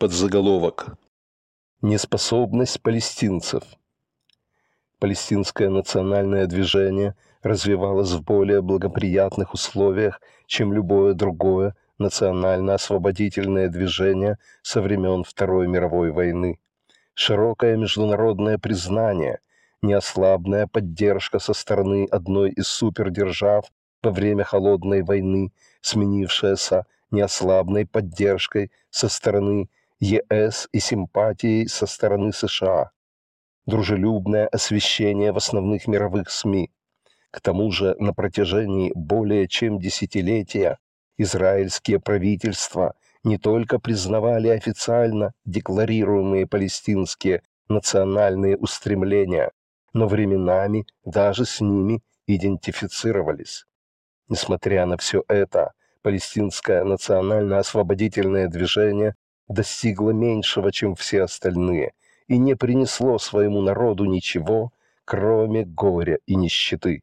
Подзаголовок. Неспособность палестинцев. Палестинское национальное движение развивалось в более благоприятных условиях, чем любое другое национально-освободительное движение со времен Второй мировой войны. Широкое международное признание, неослабная поддержка со стороны одной из супердержав во время Холодной войны, сменившаяся неослабной поддержкой со стороны ЕС и симпатией со стороны США, дружелюбное освещение в основных мировых СМИ. К тому же на протяжении более чем десятилетия израильские правительства не только признавали официально декларируемые палестинские национальные устремления, но временами даже с ними идентифицировались. Несмотря на все это, палестинское национально-освободительное движение достигло меньшего, чем все остальные, и не принесло своему народу ничего, кроме горя и нищеты.